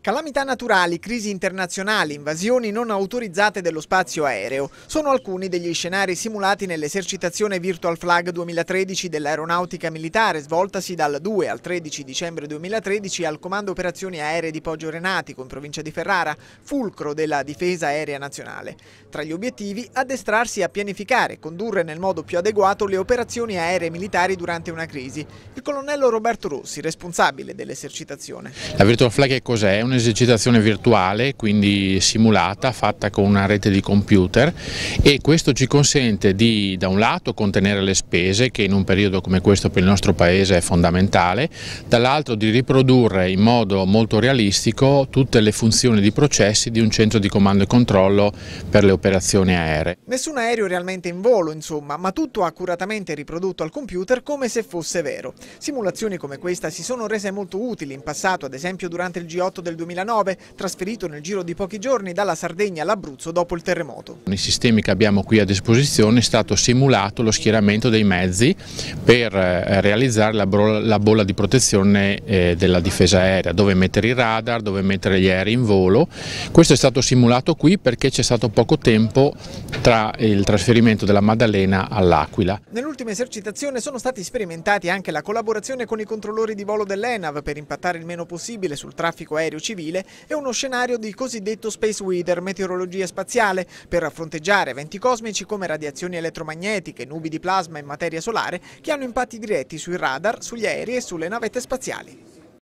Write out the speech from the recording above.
Calamità naturali, crisi internazionali, invasioni non autorizzate dello spazio aereo sono alcuni degli scenari simulati nell'esercitazione Virtual Flag 2013 dell'aeronautica militare svoltasi dal 2 al 13 dicembre 2013 al Comando Operazioni Aeree di Poggio Renatico in provincia di Ferrara, fulcro della difesa aerea nazionale. Tra gli obiettivi addestrarsi a pianificare e condurre nel modo più adeguato le operazioni aeree militari durante una crisi. Il colonnello Roberto Rossi, responsabile dell'esercitazione. La Virtual Flag che cos'è? un'esercitazione virtuale, quindi simulata, fatta con una rete di computer e questo ci consente di da un lato contenere le spese che in un periodo come questo per il nostro paese è fondamentale, dall'altro di riprodurre in modo molto realistico tutte le funzioni di processi di un centro di comando e controllo per le operazioni aeree. Nessun aereo realmente in volo insomma, ma tutto accuratamente riprodotto al computer come se fosse vero. Simulazioni come questa si sono rese molto utili in passato, ad esempio durante il G8 del 2009, trasferito nel giro di pochi giorni dalla Sardegna all'Abruzzo dopo il terremoto. Nei sistemi che abbiamo qui a disposizione è stato simulato lo schieramento dei mezzi per eh, realizzare la, bolla di protezione eh, della difesa aerea, dove mettere i radar, dove mettere gli aerei in volo. Questo è stato simulato qui perché c'è stato poco tempo tra il trasferimento della Maddalena all'Aquila. Nell'ultima esercitazione sono stati sperimentati anche la collaborazione con i controllori di volo dell'ENAV per impattare il meno possibile sul traffico aereo civile e uno scenario di cosiddetto space weather, meteorologia spaziale, per fronteggiare eventi cosmici come radiazioni elettromagnetiche, nubi di plasma e materia solare che hanno impatti diretti sui radar, sugli aerei e sulle navette spaziali.